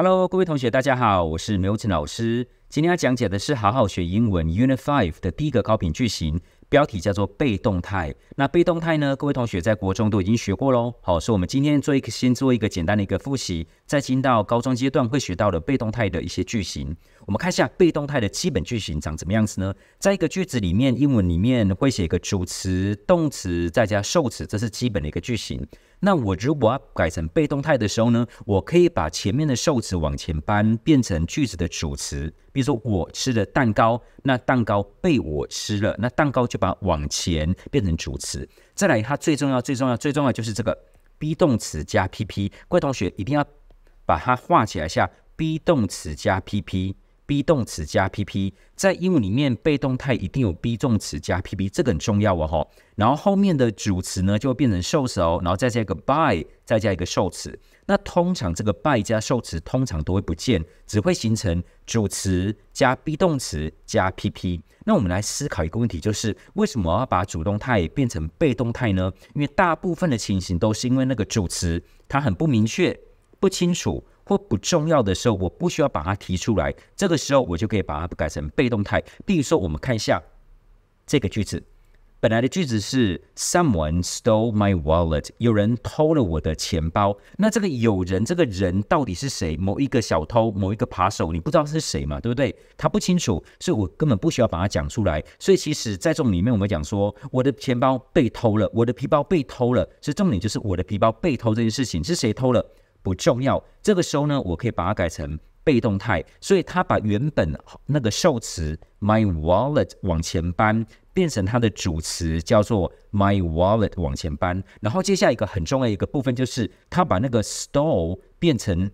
Hello，各位同学，大家好，我是 m i l t o n 老师。今天要讲解的是好好学英文 Unit Five 的第一个高频句型，标题叫做被动态。那被动态呢？各位同学在国中都已经学过喽。好，所以我们今天做一个先做一个简单的一个复习，再进到高中阶段会学到的被动态的一些句型。我们看一下被动态的基本句型长怎么样子呢？在一个句子里面，英文里面会写一个主词、动词，再加受词，这是基本的一个句型。那我如果要改成被动态的时候呢，我可以把前面的受词往前搬，变成句子的主词。比如说我吃的蛋糕，那蛋糕被我吃了，那蛋糕就把往前变成主词。再来，它最重要、最重要、最重要就是这个 be 动词加 PP。各位同学一定要把它画起来，下 be 动词加 PP。be 动词加 PP，在英文里面被动态一定有 be 动词加 PP，这很重要哦吼。然后后面的主词呢，就会变成受词哦，然后再加一个 by，再加一个受词。那通常这个 by 加受词通常都会不见，只会形成主词加 be 动词加 PP。那我们来思考一个问题，就是为什么要把主动态变成被动态呢？因为大部分的情形都是因为那个主词它很不明确、不清楚。或不重要的时候，我不需要把它提出来。这个时候，我就可以把它改成被动态。比如说，我们看一下这个句子，本来的句子是 “someone stole my wallet”，有人偷了我的钱包。那这个“有人”这个人到底是谁？某一个小偷，某一个扒手，你不知道是谁嘛，对不对？他不清楚，所以我根本不需要把它讲出来。所以，其实在这种里面，我们讲说我的钱包被偷了，我的皮包被偷了。所以重点就是我的皮包被偷这件事情是谁偷了。不重要。这个时候呢，我可以把它改成被动态，所以他把原本那个受词 my wallet 往前搬，变成它的主词叫做 my wallet 往前搬。然后接下来一个很重要一个部分就是，他把那个 stole 变成。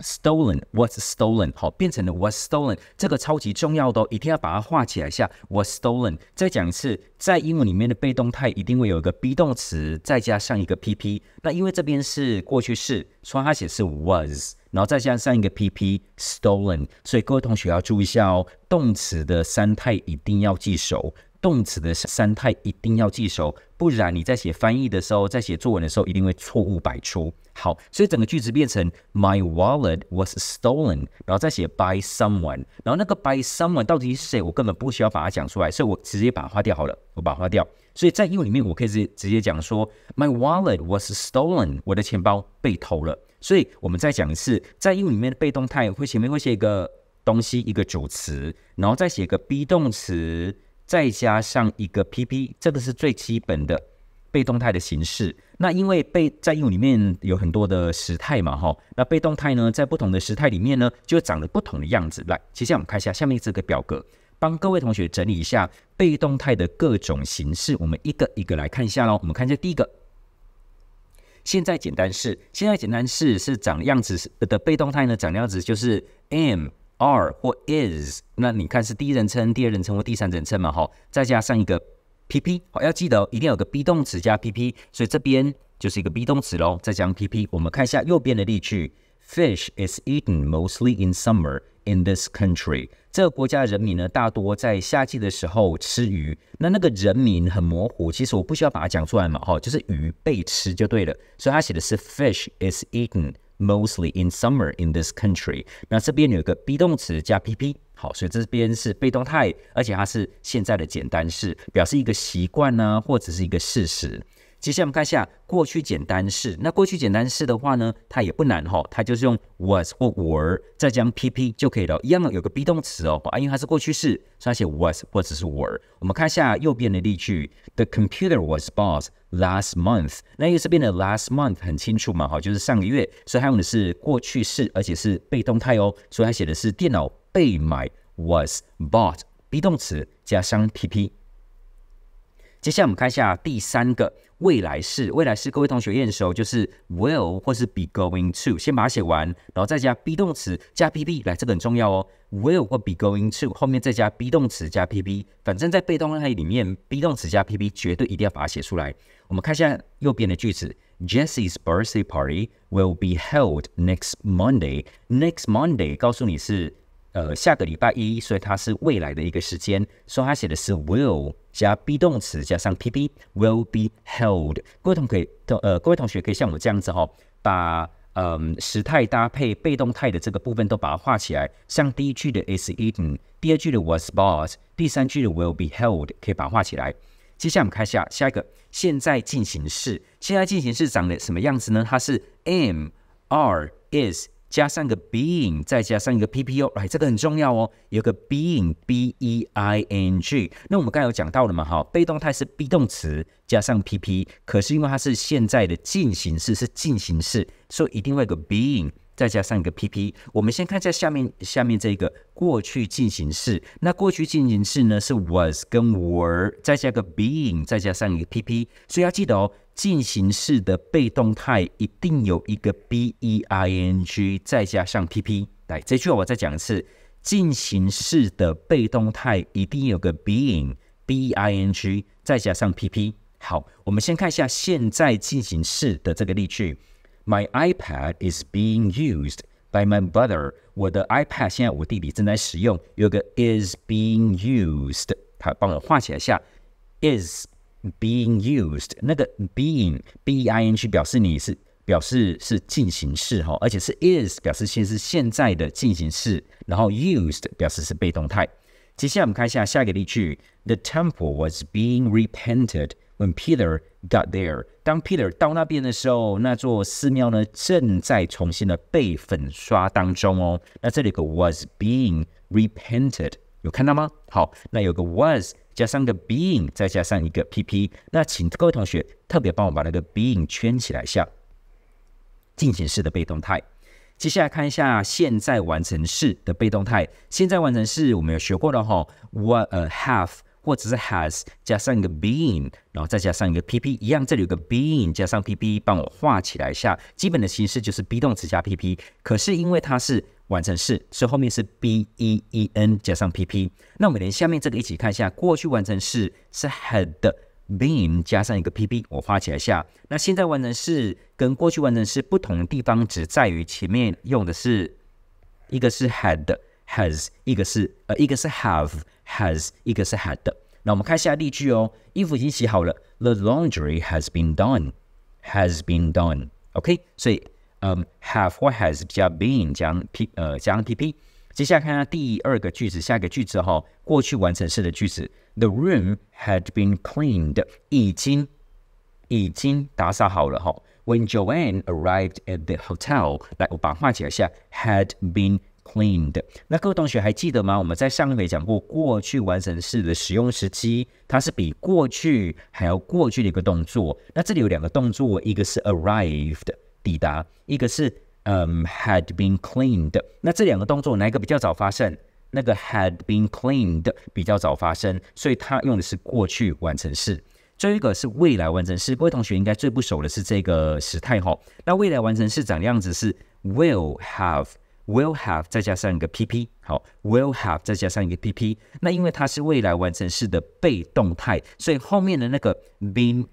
Stolen was stolen，好，变成了 was stolen，这个超级重要的哦，一定要把它画起来一下。Was stolen，再讲一次，在英文里面的被动态一定会有一个 be 动词，再加上一个 PP。那因为这边是过去式，所以它写是 was，然后再加上一个 PP stolen。所以各位同学要注意一下哦，动词的三态一定要记熟，动词的三态一定要记熟。不然你在写翻译的时候，在写作文的时候，一定会错误百出。好，所以整个句子变成 My wallet was stolen，然后再写 by someone，然后那个 by someone 到底是谁，我根本不需要把它讲出来，所以我直接把它划掉好了。我把它划掉，所以在英文里面我可以直接直接讲说 My wallet was stolen，我的钱包被偷了。所以我们再讲一次，在英文里面的被动态会前面会写一个东西，一个主词，然后再写个 be 动词。再加上一个 P P，这个是最基本的被动态的形式。那因为被在英语里面有很多的时态嘛，哈，那被动态呢，在不同的时态里面呢，就长得不同的样子。来，其实我们看一下下面这个表格，帮各位同学整理一下被动态的各种形式。我们一个一个来看一下喽。我们看一下第一个，现在简单式，现在简单式是长样子的被动态呢，长样子就是 am。a R e 或 is，那你看是第一人称、第二人称或第三人称嘛？哈，再加上一个 PP，好要记得哦，一定有个 be 动词加 PP，所以这边就是一个 be 动词喽，再加上 PP。我们看一下右边的例句：Fish is eaten mostly in summer in this country。这个国家的人民呢，大多在夏季的时候吃鱼。那那个人民很模糊，其实我不需要把它讲出来嘛？哈，就是鱼被吃就对了。所以它写的是 fish is eaten。mostly in summer in this country。那这边有一个 be 动词加 PP，好，所以这边是被动态，而且它是现在的简单式，表示一个习惯呢，或者是一个事实。接下来我们看一下过去简单式。那过去简单式的话呢，它也不难哈，它就是用 was 或 were 再加 PP 就可以了。一样有个 be 动词哦，啊，因为它是过去式，所以它写 was 或者是 were。我们看一下右边的例句：The computer was bought last month。那右边的 last month 很清楚嘛，哈，就是上个月，所以它用的是过去式，而且是被动态哦，所以它写的是电脑被买，was bought，be 动词加上 PP。接下来我们看一下第三个未来式。未来式各位同学验收就是 will 或是 be going to，先把它写完，然后再加 be 动词加 pp，来这个很重要哦。will 或 be going to 后面再加 be 动词加 pp，反正在被动状态里面 be 动词加 pp 绝对一定要把它写出来。我们看一下右边的句子：Jesse's birthday party will be held next Monday。next Monday 告诉你是。呃，下个礼拜一，所以它是未来的一个时间，所以它写的是 will 加 be 动词加上 pp will be held。各位同学可呃，各位同学可以像我这样子哈，把嗯时态搭配被动态的这个部分都把它画起来。像第一句的 is e a t e n 第二句的 was bought，第三句的 will be held，可以把它画起来。接下来我们看一下下一个现在进行式。现在进行式长的什么样子呢？它是 am, are, is。加上个 being，再加上一个 P P O，哎，这个很重要哦。有个 being，B E I N G。那我们刚刚有讲到了嘛，哈，被动态是 be 动词加上 P P，可是因为它是现在的进行式，是进行式，所以一定会有个 being。再加上一个 PP，我们先看一下下面下面这个过去进行式。那过去进行式呢，是 was 跟 were，再加个 being，再加上一个 PP。所以要记得哦，进行式的被动态一定有一个 being，再加上 PP。来，这句话我再讲一次，进行式的被动态一定有个 being，being 再加上 PP。好，我们先看一下现在进行式的这个例句。My iPad is being used by my brother。我的 iPad 现在我弟弟正在使用，有个 is being used，他帮我画起来下 is being used being being n g 表示你是表示是进行式哈，而且是 is 表示现是现在的进行式，然后 used 表示是被动态。接下来我们看一下下一个例句：The temple was being repainted When Peter got there，当 Peter 到那边的时候，那座寺庙呢正在重新的被粉刷当中哦。那这里有个 was being r e p e n t e d 有看到吗？好，那有个 was 加上个 being，再加上一个 PP。那请各位同学特别帮我把那个 being 圈起来下。进行式的被动态，接下来看一下现在完成式的被动态。现在完成式我们有学过了哈 w h a、t a have。或者是 has 加上一个 b e e n 然后再加上一个 pp，一样，这里有个 b e e n 加上 pp，帮我画起来下。基本的形式就是 be 动词加 pp，可是因为它是完成式，所以后面是 been 加上 pp。那我们连下面这个一起看一下，过去完成式是 had been 加上一个 pp，我画起来下。那现在完成式跟过去完成式不同的地方，只在于前面用的是一个是 had has，一个是呃一个是 have。has 一个是 had 的。那我们看下例句哦，衣服已经洗好了，the laundry has been done。has been done。OK，所以嗯，have 或 has 加 been 加 p 呃加上 pp。接下来看下第二个句子，下一个句子哈，过去完成式的句子，the room had been cleaned，已经已经打扫好了哈。When Joanne arrived at the hotel，来我把它画起来下，had been Cleaned，那各位同学还记得吗？我们在上一回讲过过去完成式的使用时机，它是比过去还要过去的一个动作。那这里有两个动作，一个是 arrived，抵达；一个是嗯，had been cleaned。那这两个动作哪一个比较早发生？那个 had been cleaned 比较早发生，所以它用的是过去完成式。最后一个是未来完成式，各位同学应该最不熟的是这个时态哈。那未来完成式长的样子是 will have。Will have 再加上一个 PP，好，Will have 再加上一个 PP，那因为它是未来完成式的被动态，所以后面的那个 b e e n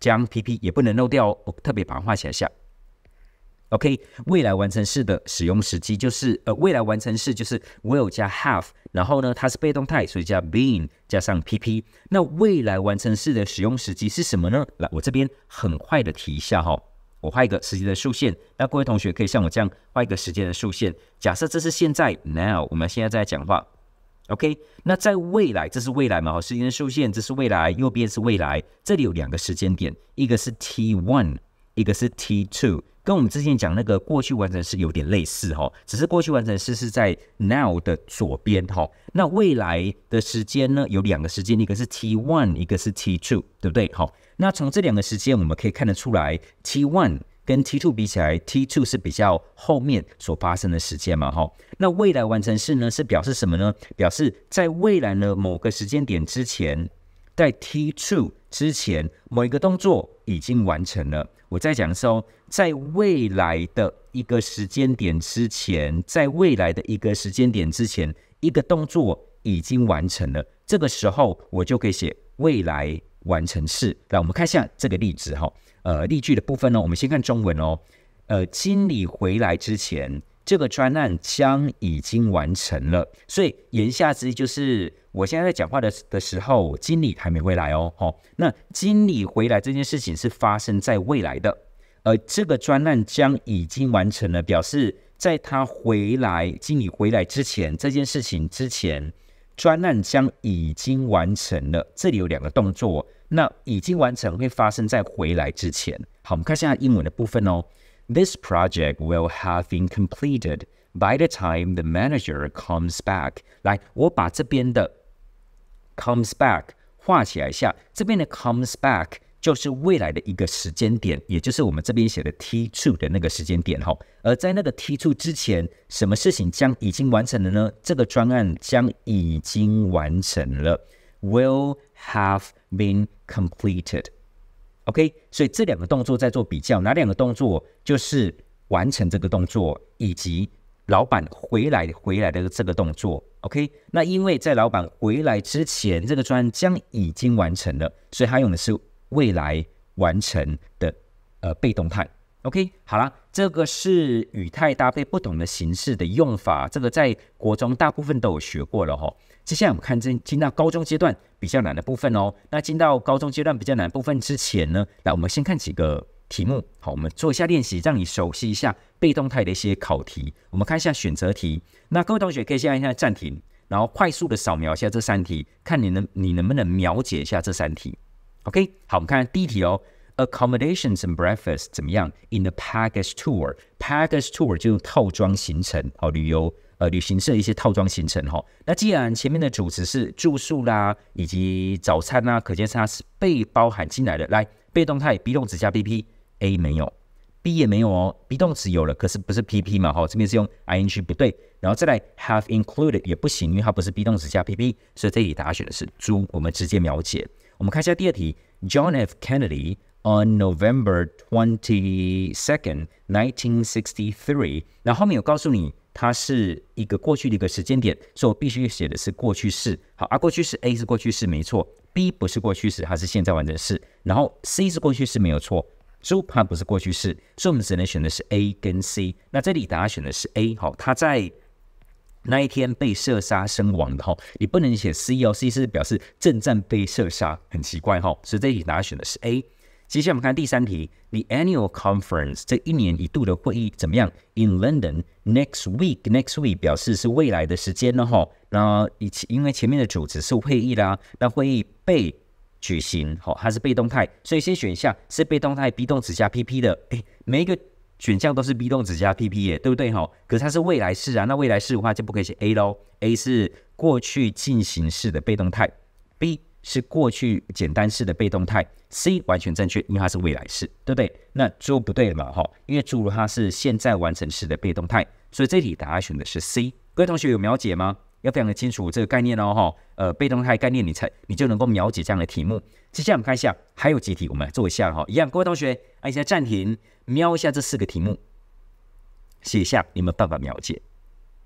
将 PP 也不能漏掉哦，我特别把它画起来下。OK，未来完成式的使用时机就是呃，未来完成式就是 Will 加 have，然后呢它是被动态，所以加 b e e n 加上 PP。那未来完成式的使用时机是什么呢？来，我这边很快的提一下哈。我画一个时间的竖线，那各位同学可以像我这样画一个时间的竖线。假设这是现在 now，我们现在在讲话，OK？那在未来，这是未来嘛？时间的竖线，这是未来，右边是未来，这里有两个时间点，一个是 t one，一个是 t two。跟我们之前讲那个过去完成式有点类似哈，只是过去完成式是在 now 的左边哈。那未来的时间呢，有两个时间，一个是 T one，一个是 T two，对不对？好，那从这两个时间我们可以看得出来，T one 跟 T two 比起来，T two 是比较后面所发生的时间嘛哈。那未来完成式呢，是表示什么呢？表示在未来呢某个时间点之前，在 T two 之前某一个动作已经完成了。我在讲说，在未来的一个时间点之前，在未来的一个时间点之前，一个动作已经完成了，这个时候我就可以写未来完成式。来，我们看一下这个例子哈，呃，例句的部分呢，我们先看中文哦，呃，经理回来之前。这个专案将已经完成了，所以言下之意就是，我现在在讲话的的时候，经理还没回来哦。哦，那经理回来这件事情是发生在未来的，而这个专案将已经完成了，表示在他回来，经理回来之前，这件事情之前，专案将已经完成了。这里有两个动作，那已经完成会发生在回来之前。好，我们看一下英文的部分哦。This project will have been completed by the time the manager comes back。来，我把这边的 comes back 画起来一下，这边的 comes back 就是未来的一个时间点，也就是我们这边写的 T two 的那个时间点哈。而在那个 T two 之前，什么事情将已经完成了呢？这个专案将已经完成了，will have been completed。OK，所以这两个动作在做比较，哪两个动作就是完成这个动作，以及老板回来回来的这个动作。OK，那因为在老板回来之前，这个专案将已经完成了，所以他用的是未来完成的呃被动态。OK，好了，这个是语态搭配不同的形式的用法，这个在国中大部分都有学过了哈。接下来我们看进进到高中阶段比较难的部分哦。那进到高中阶段比较难部分之前呢，来我们先看几个题目，好，我们做一下练习，让你熟悉一下被动态的一些考题。我们看一下选择题，那各位同学可以先按一下暂停，然后快速的扫描一下这三题，看你能你能不能描解一下这三题。OK，好，我们看第一题哦。Accommodations and breakfast 怎么样？In the package tour, package tour 就用套装行程哦，旅游呃旅行社一些套装行程哈。那既然前面的主词是住宿啦，以及早餐啦，可见它是被包含进来的。来，被动态，be 动词加 pp，A 没有，B 也没有哦，be 动词有了，可是不是 pp 嘛？哈，这边是用 ing，不对。然后再来 have included 也不行，因为它不是 be 动词加 pp，所以这里大家选的是租。我们直接描解。我们看一下第二题，John F. Kennedy。On November twenty second, nineteen sixty three。那后面有告诉你，它是一个过去的一个时间点，所以我必须写的是过去式。好，啊，过去式 A 是过去式，没错。B 不是过去式，它是现在完成式。然后 C 是过去式，没有错。所以它不是过去式，所以我们只能选的是 A 跟 C。那这里大家选的是 A，好，他在那一天被射杀身亡的哈，你不能写 C 哦，C 是表示正战被射杀，很奇怪哈。所以这里大家选的是 A。接下来我们看第三题，The annual conference，这一年一度的会议怎么样？In London next week，next week 表示是未来的时间了哈。那以前因为前面的主旨是会议啦，那会议被举行，好，它是被动态，所以先选项是被动态，be 动词加 pp 的。哎，每一个选项都是 be 动词加 pp 耶，对不对哈？可是它是未来式啊，那未来式的话就不可以写 A 喽，A 是过去进行式的被动态，B。是过去简单式的被动态，C 完全正确，因为它是未来式，对不对？那做不对嘛，哈，因为做入它是现在完成式的被动态，所以这题答案选的是 C。各位同学有了解吗？要非常的清楚这个概念哦，哈，呃，被动态概念你才你就能够秒解这样的题目。接下来我们看一下还有几题，我们来做一下，哈，一样，各位同学按一下暂停，瞄一下这四个题目，写下你有有办法秒解？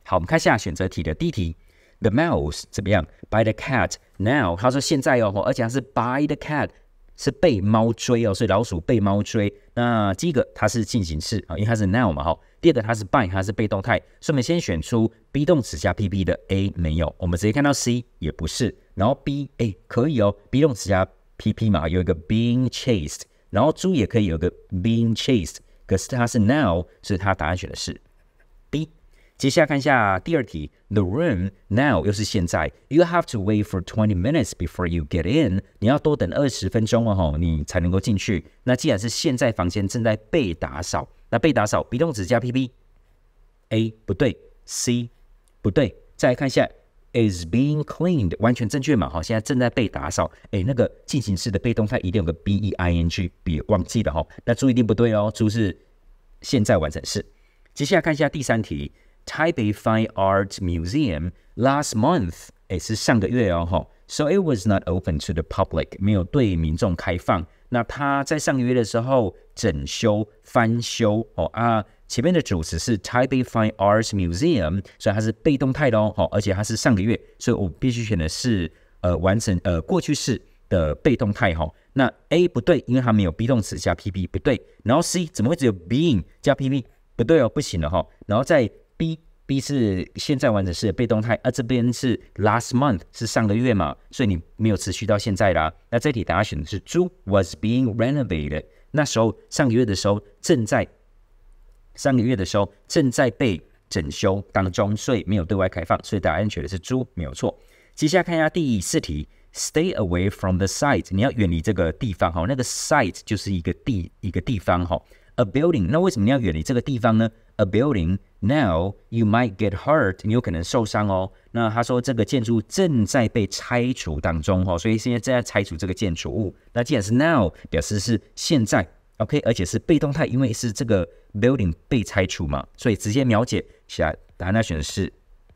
好，我们看一下选择题的第一题。The mouse 怎么样？By the cat now，他说现在哦，而且是 by the cat 是被猫追哦，是老鼠被猫追。那第一个它是进行式啊，因为它是 now 嘛哈。第二个它是 by，它是被动态。所以我们先选出 be 动词加 PP 的 A 没有，我们直接看到 C 也不是，然后 B 哎可以哦，be 动词加 PP 嘛，有一个 being chased，然后猪也可以有个 being chased，可是它是 now，是它答案选的是。接下来看一下第二题，The room now 又是现在，You have to wait for twenty minutes before you get in。你要多等二十分钟哦，吼，你才能够进去。那既然是现在房间正在被打扫，那被打扫，be 动词加 pp，A 不对，C 不对。再来看一下，is being cleaned，完全正确嘛，哈，现在正在被打扫。哎，那个进行式的被动态一定有个 be ing，别忘记了哈。那注一定不对哦，注是现在完成式。接下来看一下第三题。Taipei Fine a r t Museum last month，诶，是上个月哦哈，so it was not open to the public，没有对民众开放。那它在上个月的时候整修翻修哦啊，前面的主词是 Taipei Fine Arts Museum，所以它是被动态哦。吼，而且它是上个月，所以我必须选的是呃完成呃过去式的被动态哈。那 A 不对，因为它没有 be 动词加 pp，不对。然后 C 怎么会只有 being 加 pp，不对哦，不行了哈。然后再 B B 是现在完成式被动态，而这边是 last month 是上个月嘛，所以你没有持续到现在啦。那这题答案选的是猪 was being renovated，那时候上个月的时候正在上个月的时候正在被整修当中，所以没有对外开放，所以答案选的是猪没有错。接下来看一下第四题，stay away from the site，你要远离这个地方哈，那个 site 就是一个地一个地方哈。A building，那为什么你要远离这个地方呢？A building，now you might get hurt，你有可能受伤哦。那他说这个建筑正在被拆除当中哦，所以现在正在拆除这个建筑物。那既然是 now 表示是现在，OK，而且是被动态，因为是这个 building 被拆除嘛，所以直接秒解。下答案呢选的是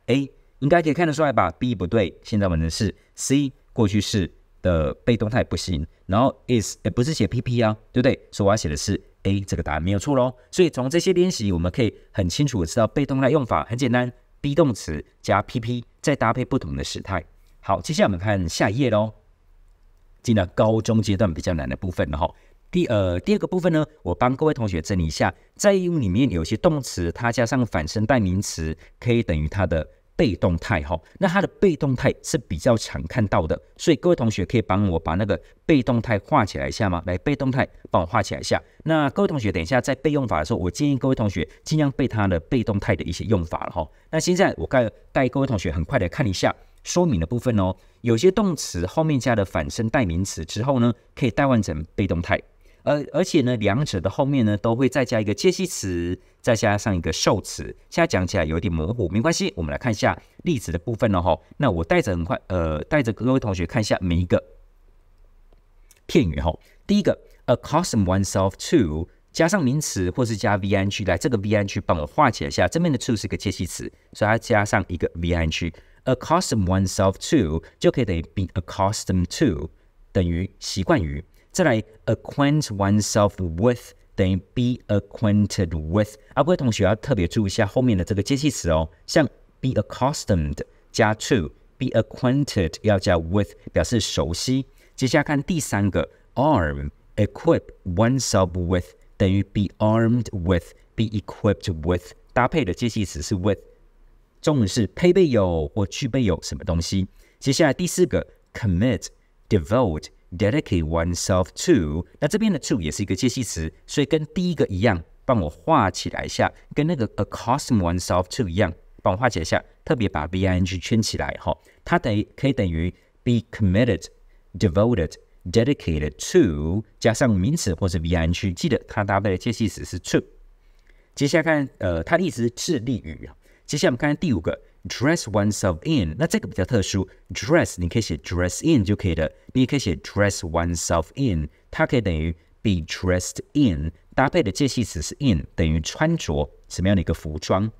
A，应该可以看得出来吧？B 不对，现在完成是 C 过去式的被动态不行，然后 is 也不是写 P P 啊，对不对？所以我要写的是。A 这个答案没有错喽，所以从这些练习，我们可以很清楚的知道被动态用法很简单，be 动词加 PP，再搭配不同的时态。好，接下来我们看下一页喽。进了高中阶段比较难的部分了哈。第呃第二个部分呢，我帮各位同学整理一下，在英文里面有些动词，它加上反身代名词可以等于它的。被动态哈，那它的被动态是比较常看到的，所以各位同学可以帮我把那个被动态画起来一下吗？来，被动态帮我画起来一下。那各位同学，等一下在背用法的时候，我建议各位同学尽量背它的被动态的一些用法了哈。那现在我带带各位同学很快的看一下说明的部分哦。有些动词后面加的反身代名词之后呢，可以代换成被动态。而而且呢，两者的后面呢，都会再加一个介系词，再加上一个受词。现在讲起来有点模糊，没关系，我们来看一下例子的部分哦、哈。那我带着很快，呃，带着各位同学看一下每一个片语哈。第一个，accustom oneself to 加上名词或是加 V N G，来这个 V N G 帮我化解一下。这边的 to 是个介系词，所以它加上一个 V N G，accustom oneself to 就可以等于 be accustomed to 等于习惯于。再来，acquaint oneself with 等于 be acquainted with。啊，各位同学要特别注意一下后面的这个介系词哦，像 be accustomed 加 to，be acquainted 要加 with 表示熟悉。接下来看第三个，arm equip oneself with 等于 be armed with，be equipped with 搭配的介系词是 with，中文是配备有或具备有什么东西。接下来第四个，commit devote。Dedicate oneself to，那这边的 to 也是一个介系词，所以跟第一个一样，帮我画起来一下，跟那个 accost oneself to 一样，帮我画起来一下，特别把 V I N G 圈起来哈。它等于可以等于 be committed, devoted, dedicated to 加上名词或者 V I N G，记得它搭配的介系词是 to。接下来看呃，它的意思是致力于接下来我们看第五个。dress oneself in。那这个比较特殊，dress 你可以写 dress in 就可以了，你也可以写 dress oneself in，它可以等于 be dressed in，搭配的介系词是 in，等于穿着什么样的一个服装。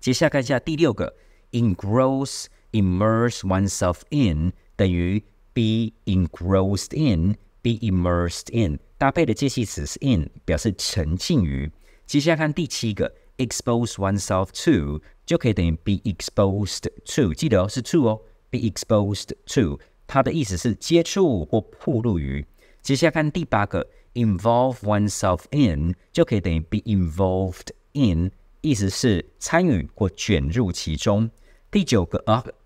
接下来看一下第六个，engross immerse oneself in 等于 be engrossed in。be immersed in in，表示沉浸于。接下来看第七个 expose oneself to 就可以等于 be exposed to，记得、哦、是 to 哦，be exposed to，它的意思是接触或暴露于。接下来看第八个，involve oneself in 就可以等于 be involved in，意思是参与或卷入其中。第九个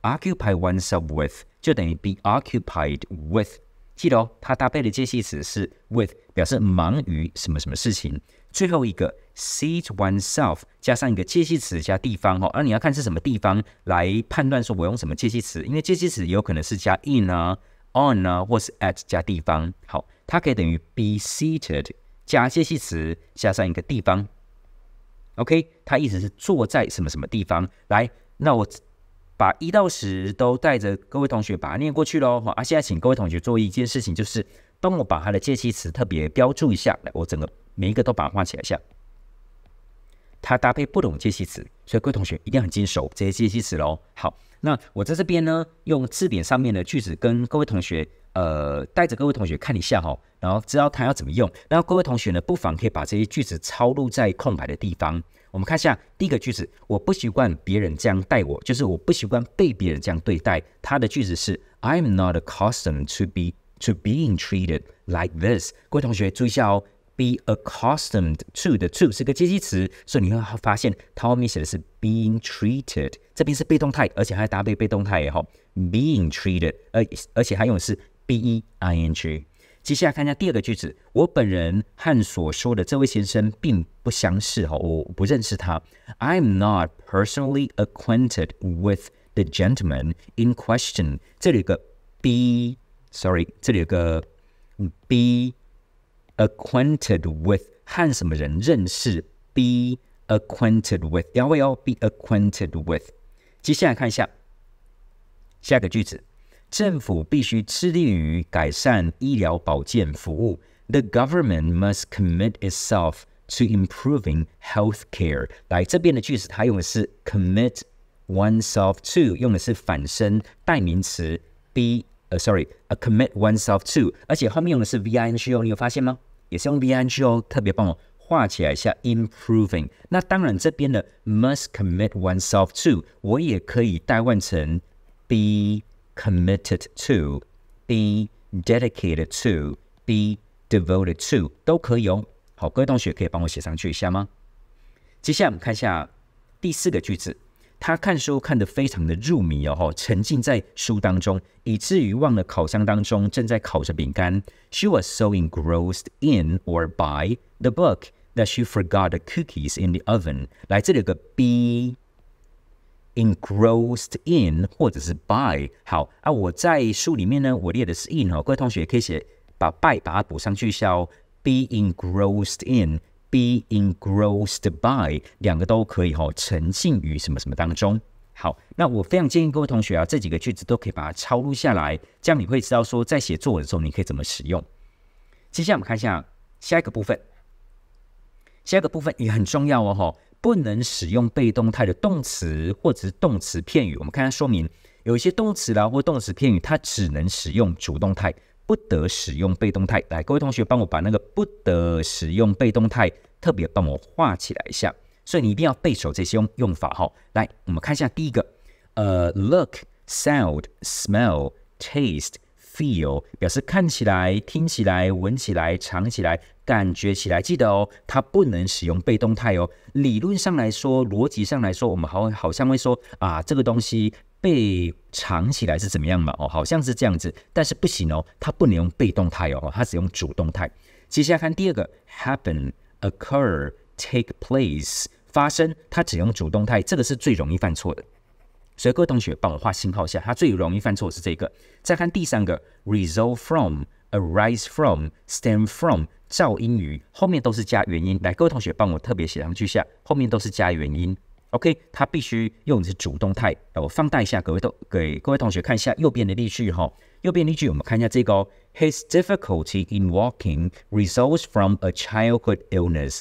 ，occupy oneself with 就等于 be occupied with。记得哦，它搭配的介系词是 with，表示忙于什么什么事情。最后一个 seat oneself 加上一个介系词加地方哦，那你要看是什么地方来判断说我用什么介系词，因为介系词有可能是加 in 啊 on 啊，或是 at 加地方。好，它可以等于 be seated 加介系词加上一个地方。OK，它意思是坐在什么什么地方。来，那我把一到十都带着各位同学把它念过去喽。好，啊，现在请各位同学做一件事情，就是帮我把它的介系词特别标注一下。来，我整个。每一个都把它画起来一下，它搭配不同介系词，所以各位同学一定很经手这些介系词喽。好，那我在这边呢，用字典上面的句子跟各位同学，呃，带着各位同学看一下哈，然后知道它要怎么用。然各位同学呢，不妨可以把这些句子抄录在空白的地方。我们看一下第一个句子，我不习惯别人这样待我，就是我不习惯被别人这样对待。它的句子是 I'm not accustomed to be to being treated like this。各位同学注意一下哦。Be accustomed to 的 to 是个接续词，所以你会发现 Tommy 写的是 being treated，这边是被动态，而且还搭配被动态好 Being treated，而而且还用的是 being。接下来看一下第二个句子，我本人和所说的这位先生并不相识哈，我不认识他。I'm not personally acquainted with the gentleman in question。这里有个 be，sorry，这里有个 be。acquainted with 和什么人认识？Be acquainted with，然后要 be acquainted with。接下来看一下下个句子：政府必须致力于改善医疗保健服务。The government must commit itself to improving healthcare。来，这边的句子它用的是 commit oneself to，用的是反身代名词 be 呃，sorry，a commit oneself to，而且后面用的是 v i n g o，你有发现吗？也是用 v i n g o，特别帮我画起来一下 improving。那当然这边的 must commit oneself to，我也可以代换成 be committed to，be dedicated to，be devoted to，都可以哦。好，各位同学可以帮我写上去一下吗？接下来我们看一下第四个句子。他看书看得非常的入迷哦，沉浸在书当中，以至于忘了烤箱当中正在烤着饼干。She was so engrossed in or by the book that she forgot the cookies in the oven。来，这里有个 be engrossed in 或者是 by。好啊，我在书里面呢，我列的是 in 哦，各位同学可以写把 by 把它补上去一下哦。Be engrossed in Be engrossed by，两个都可以哈，沉浸于什么什么当中。好，那我非常建议各位同学啊，这几个句子都可以把它抄录下来，这样你会知道说在写作文的时候你可以怎么使用。接下来我们看一下下一个部分，下一个部分也很重要哦哈，不能使用被动态的动词或者是动词片语。我们看它说明，有一些动词啦或动词片语，它只能使用主动态。不得使用被动态，来，各位同学帮我把那个不得使用被动态特别帮我画起来一下。所以你一定要背熟这些用用法哈。来，我们看一下第一个，呃，look, sound, smell, taste, feel，表示看起来、听起来、闻起来、尝起来、感觉起来，记得哦，它不能使用被动态哦。理论上来说，逻辑上来说，我们好好像会说啊，这个东西。被藏起来是怎么样嘛？哦，好像是这样子，但是不行哦，它不能用被动态哦，它只用主动态。接下来看第二个，happen，occur，take place，发生，它只用主动态，这个是最容易犯错的。所以各位同学帮我画星号下，它最容易犯错是这个。再看第三个，result from，arise from，stem from，造英语后面都是加元音。来各位同学帮我特别写上去下，后面都是加元音。OK，他必须用的是主动态。我放大一下，各位同给各位同学看一下右边的例句哈。右边例句我们看一下这个，His difficulty in walking results from a childhood illness。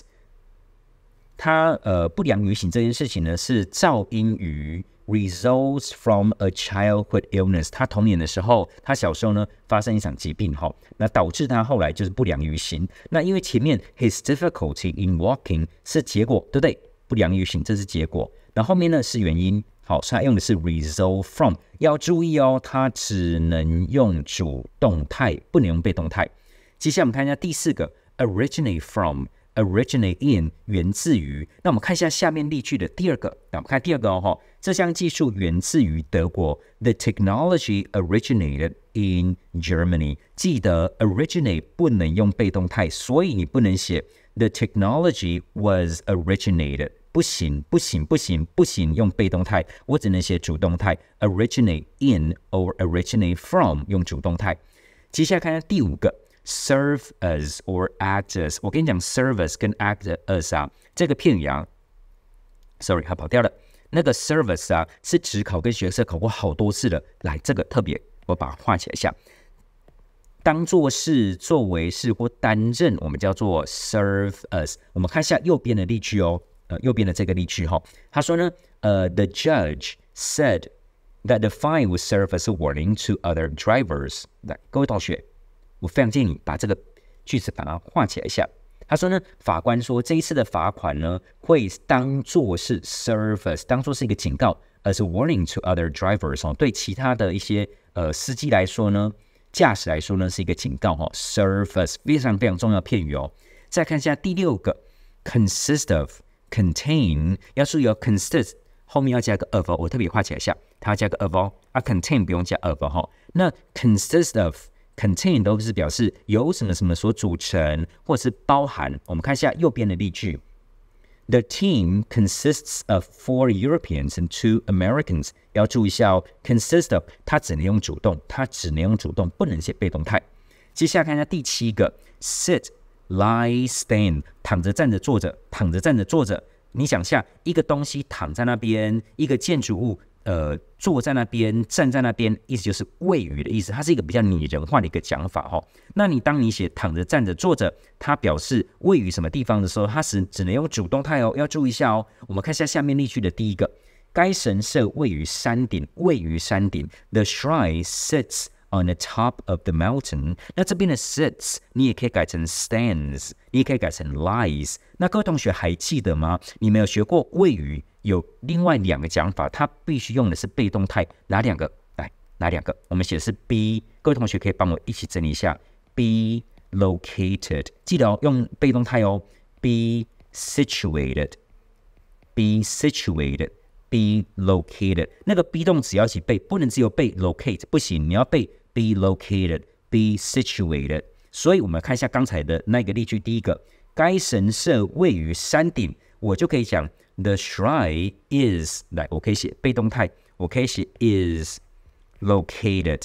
他呃不良于行这件事情呢，是噪音于 results from a childhood illness。他童年的时候，他小时候呢发生一场疾病哈，那导致他后来就是不良于行。那因为前面 his difficulty in walking 是结果，对不对？不良于行，这是结果。那后面呢是原因。好，所以它用的是 result from。要注意哦，它只能用主动态，不能用被动态。接下来我们看一下第四个，originate from，originate in，源自于。那我们看一下下面例句的第二个。那我们看第二个哦。这项技术源自于德国。The technology originated in Germany。记得 originate 不能用被动态，所以你不能写 the technology was originated。不行，不行，不行，不行！用被动态，我只能写主动态。Originate in or originate from 用主动态。接下来看下第五个，serve as or act as。我跟你讲，serve as 跟 act as 啊，这个片语啊，sorry，它跑掉了。那个 serve as 啊，是职考跟学测考过好多次的。来，这个特别，我把画起来一下，当做是、作为是或担任，我们叫做 serve as。我们看一下右边的例句哦。呃，右边的这个例句哈，他说呢，呃，the judge said that the fine would serve as a warning to other drivers。来，各位同学，我非常建议你把这个句子把它画起来一下。他说呢，法官说这一次的罚款呢，会当做是 serve as，当做是一个警告，as a warning to other drivers 哦，对其他的一些呃司机来说呢，驾驶来说呢是一个警告哈。serve as 非常非常重要片语哦。再看一下第六个，consist of。contain 要是有 consist 后面要加个 of，我特别画起来像，它要加个 of，啊 contain 不用加 of 哈。那 consist of、contain 都是表示由什么什么所组成，或是包含。我们看一下右边的例句：The team consists of four Europeans and two Americans。要注意一下哦，consist of 它只能用主动，它只能用主动，不能写被动态。接下来看一下第七个，sit Lie, stand，躺着站着坐着躺着站着坐着。你想下，一个东西躺在那边，一个建筑物呃坐在那边，站在那边，意思就是位于的意思。它是一个比较拟人化的一个讲法哈。那你当你写躺着站着坐着，它表示位于什么地方的时候，它只只能用主动态哦，要注意一下哦。我们看一下下面例句的第一个，该神社位于山顶，位于山顶。The shrine sits. on the top of the mountain。那这边的 sits 你也可以改成 stands，你也可以改成 lies。那各位同学还记得吗？你们有学过谓语有另外两个讲法，它必须用的是被动态，哪两个？来，哪两个？我们写的是 be。各位同学可以帮我一起整理一下：be located，记得哦，用被动态哦；be situated，be situated。be located，那个 be 动词要一起背，不能只有背 locate，不行，你要背 be located, be situated。所以，我们看一下刚才的那个例句，第一个，该神社位于山顶，我就可以讲 the shrine is 来，我可以写被动态，我可以写 is located，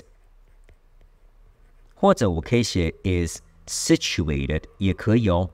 或者我可以写 is situated 也可以哦。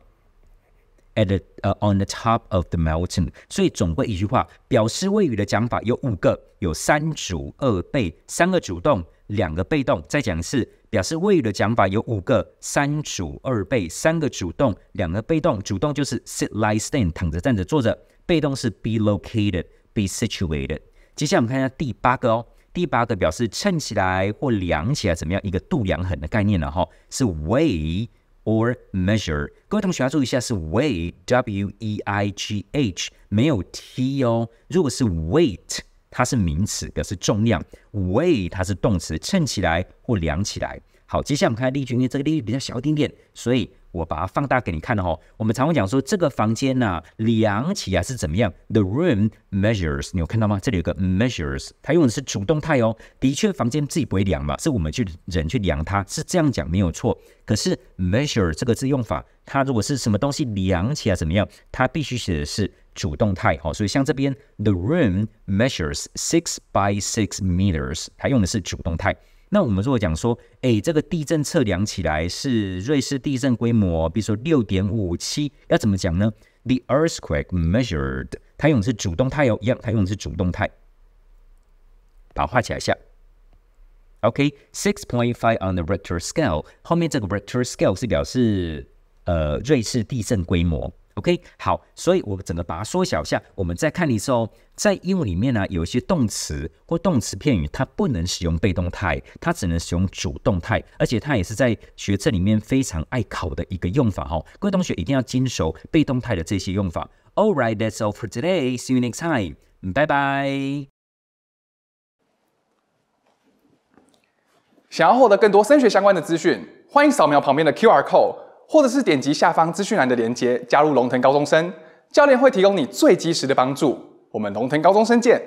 at the uh on the top of the mountain，所以总归一句话，表示位于的讲法有五个，有三主二备、三个主动、两个被动，再讲一次，表示谓语的讲法有五个，三主二被，三个主动，两个被动。主动就是 sit, lie, stand，躺着、站着、坐着；被动是 be located, be situated。接下来我们看一下第八个哦，第八个表示称起来或量起来怎么样？一个度量衡的概念呢？哈，是 weigh or measure。各位同学要注意一下，是 weigh，W-E-I-G-H，没有 T 哦。如果是 weight。它是名词，表示重量。weigh，它是动词，称起来或量起来。好，接下来我们看例句，因为这个例句比较小一点，所以。我把它放大给你看的哈。我们常会讲说这个房间呐，量起来是怎么样？The room measures，你有看到吗？这里有个 measures，它用的是主动态哦。的确，房间自己不会量嘛，是我们去人去量它，是这样讲没有错。可是 m e a s u r e 这个字用法，它如果是什么东西量起来怎么样，它必须写的是主动态。哦。所以像这边 the room measures six by six meters，它用的是主动态。那我们如果讲说，哎，这个地震测量起来是瑞士地震规模，比如说六点五七，要怎么讲呢？The earthquake measured，它用的是主动态哦，一样，它用的是主动态，把它画起来一下。OK，six point five on the Richter scale，后面这个 Richter scale 是表示呃瑞士地震规模。OK，好，所以我整个把它缩小一下，我们再看一次哦。在英文里面呢，有一些动词或动词片语，它不能使用被动态，它只能使用主动态，而且它也是在学测里面非常爱考的一个用法哈。各位同学一定要精熟被动态的这些用法。All right, that's all for today. See you next time. Bye bye。想要获得更多升学相关的资讯，欢迎扫描旁边的 QR code。或者是点击下方资讯栏的链接加入龙腾高中生，教练会提供你最及时的帮助。我们龙腾高中生见。